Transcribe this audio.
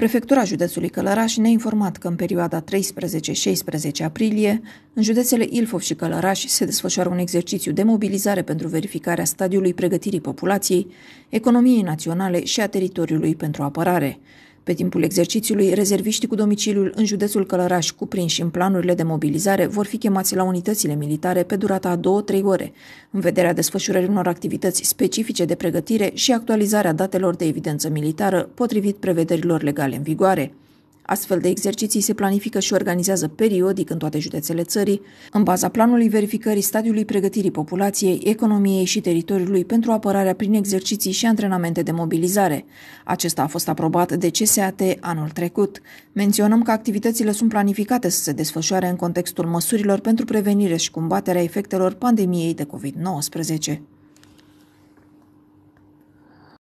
Prefectura județului Călăraș ne-a informat că în perioada 13-16 aprilie, în județele Ilfov și Călăraș se desfășoară un exercițiu de mobilizare pentru verificarea stadiului pregătirii populației, economiei naționale și a teritoriului pentru apărare. Pe timpul exercițiului, rezerviștii cu domiciliul în județul Călăraș cuprinși în planurile de mobilizare vor fi chemați la unitățile militare pe durata a două-trei ore, în vederea desfășurării unor activități specifice de pregătire și actualizarea datelor de evidență militară potrivit prevederilor legale în vigoare. Astfel de exerciții se planifică și organizează periodic în toate județele țării, în baza planului verificării stadiului pregătirii populației, economiei și teritoriului pentru apărarea prin exerciții și antrenamente de mobilizare. Acesta a fost aprobat de CSAT anul trecut. Menționăm că activitățile sunt planificate să se desfășoare în contextul măsurilor pentru prevenire și combaterea efectelor pandemiei de COVID-19.